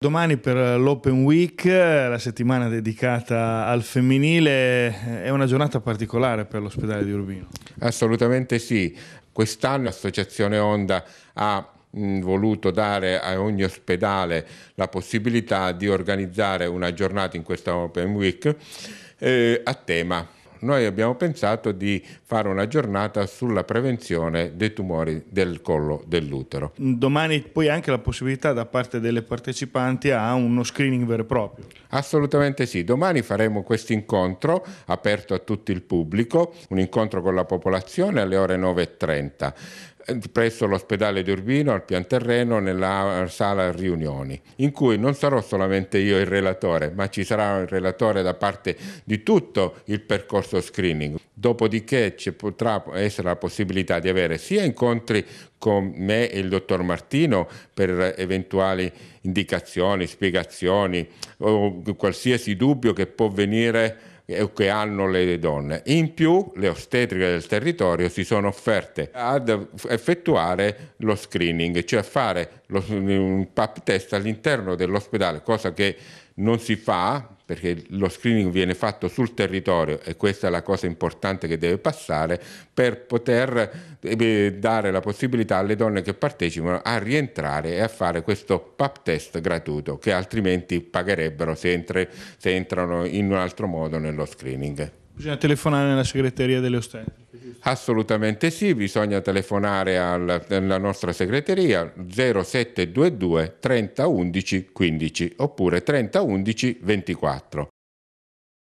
Domani per l'Open Week, la settimana dedicata al femminile, è una giornata particolare per l'ospedale di Urbino. Assolutamente sì. Quest'anno l'Associazione Onda ha voluto dare a ogni ospedale la possibilità di organizzare una giornata in questa Open Week eh, a tema noi abbiamo pensato di fare una giornata sulla prevenzione dei tumori del collo dell'utero. Domani poi anche la possibilità da parte delle partecipanti a uno screening vero e proprio. Assolutamente sì, domani faremo questo incontro aperto a tutto il pubblico, un incontro con la popolazione alle ore 9.30. Eh, presso l'ospedale di Urbino al pian terreno nella sala riunioni, in cui non sarò solamente io il relatore, ma ci sarà il relatore da parte di tutto il percorso screening. Dopodiché ci potrà essere la possibilità di avere sia incontri con me e il dottor Martino per eventuali indicazioni, spiegazioni o qualsiasi dubbio che può venire che hanno le donne. In più le ostetriche del territorio si sono offerte ad effettuare lo screening, cioè fare lo, un pap test all'interno dell'ospedale, cosa che non si fa perché lo screening viene fatto sul territorio e questa è la cosa importante che deve passare per poter eh, dare la possibilità alle donne che partecipano a rientrare e a fare questo pap test gratuito che altrimenti pagherebbero se, entre, se entrano in un altro modo nello screening. Bisogna telefonare nella segreteria delle ostenze. Assolutamente sì, bisogna telefonare alla, alla nostra segreteria 0722 30 15 15 oppure 30 11 24.